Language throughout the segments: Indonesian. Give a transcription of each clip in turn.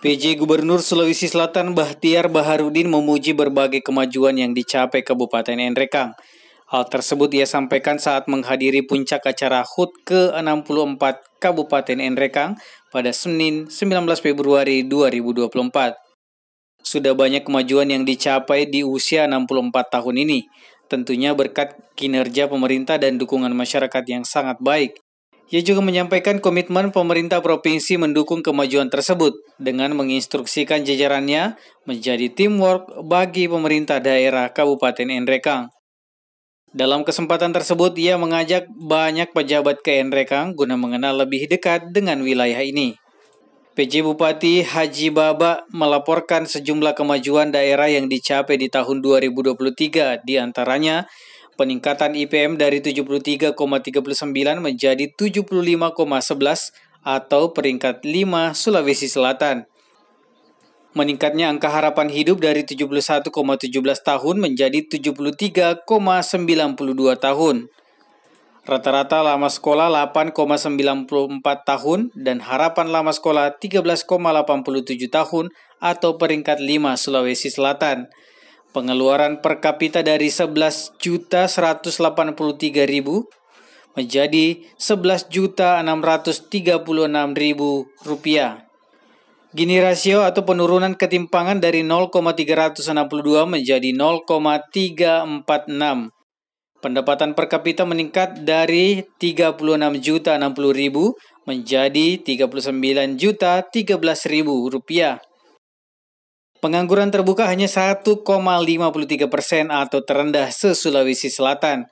PJ Gubernur Sulawesi Selatan Bahtiar Baharudin memuji berbagai kemajuan yang dicapai Kabupaten Endrekang. Hal tersebut ia sampaikan saat menghadiri puncak acara HUT ke-64 Kabupaten Endrekang pada Senin 19 Februari 2024. Sudah banyak kemajuan yang dicapai di usia 64 tahun ini, tentunya berkat kinerja pemerintah dan dukungan masyarakat yang sangat baik. Ia juga menyampaikan komitmen pemerintah provinsi mendukung kemajuan tersebut dengan menginstruksikan jajarannya menjadi teamwork bagi pemerintah daerah Kabupaten Endrekang. Dalam kesempatan tersebut, ia mengajak banyak pejabat ke Endrekang guna mengenal lebih dekat dengan wilayah ini. PJ Bupati Haji Baba melaporkan sejumlah kemajuan daerah yang dicapai di tahun 2023, diantaranya Peningkatan IPM dari 73,39 menjadi 75,11 atau peringkat 5 Sulawesi Selatan. Meningkatnya angka harapan hidup dari 71,17 tahun menjadi 73,92 tahun. Rata-rata lama sekolah 8,94 tahun dan harapan lama sekolah 13,87 tahun atau peringkat 5 Sulawesi Selatan. Pengeluaran per kapita dari 11.183.000 menjadi 11.636.000 rupiah. Gini rasio atau penurunan ketimpangan dari 0,362 menjadi 0,346. Pendapatan per kapita meningkat dari 36.060.000 menjadi 39.013.000 rupiah. Pengangguran terbuka hanya 1,53 persen atau terendah se-Sulawesi Selatan.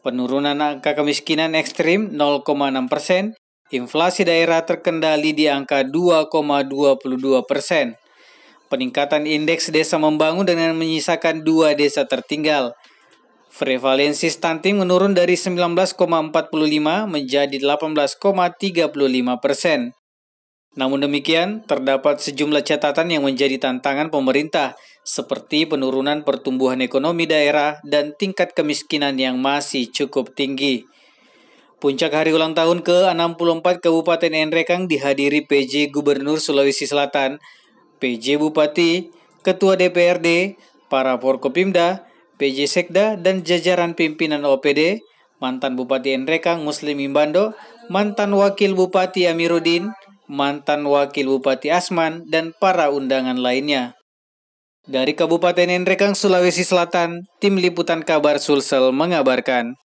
Penurunan angka kemiskinan ekstrim 0,6 persen, inflasi daerah terkendali di angka 2,22 persen. Peningkatan indeks desa membangun dengan menyisakan dua desa tertinggal. Prevalensi stunting menurun dari 19,45 menjadi 18,35 persen. Namun demikian, terdapat sejumlah catatan yang menjadi tantangan pemerintah, seperti penurunan pertumbuhan ekonomi daerah dan tingkat kemiskinan yang masih cukup tinggi. Puncak hari ulang tahun ke-64 Kabupaten Enrekang dihadiri PJ Gubernur Sulawesi Selatan, PJ Bupati, Ketua DPRD, para Forkopimda, PJ Sekda, dan jajaran pimpinan OPD, mantan Bupati Enrekang Muslim Imbando, mantan Wakil Bupati Amiruddin, mantan Wakil Bupati Asman, dan para undangan lainnya. Dari Kabupaten Nrekang, Sulawesi Selatan, Tim Liputan Kabar Sulsel mengabarkan.